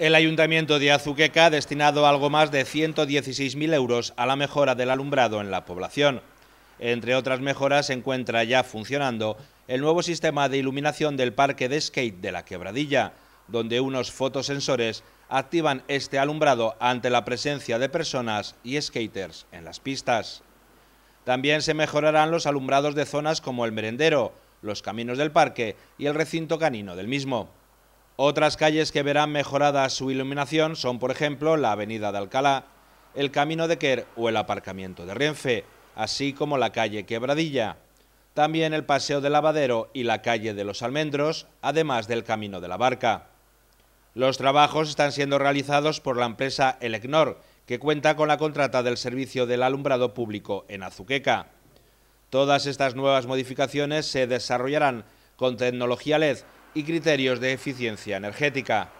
El Ayuntamiento de Azuqueca ha destinado algo más de 116.000 euros a la mejora del alumbrado en la población. Entre otras mejoras se encuentra ya funcionando el nuevo sistema de iluminación del parque de skate de la Quebradilla, donde unos fotosensores activan este alumbrado ante la presencia de personas y skaters en las pistas. También se mejorarán los alumbrados de zonas como el merendero, los caminos del parque y el recinto canino del mismo. Otras calles que verán mejorada su iluminación son, por ejemplo, la Avenida de Alcalá, el Camino de Quer o el aparcamiento de Renfe, así como la calle Quebradilla. También el Paseo del Lavadero y la calle de los Almendros, además del Camino de la Barca. Los trabajos están siendo realizados por la empresa Elecnor, que cuenta con la contrata del servicio del alumbrado público en Azuqueca. Todas estas nuevas modificaciones se desarrollarán con tecnología LED y criterios de eficiencia energética.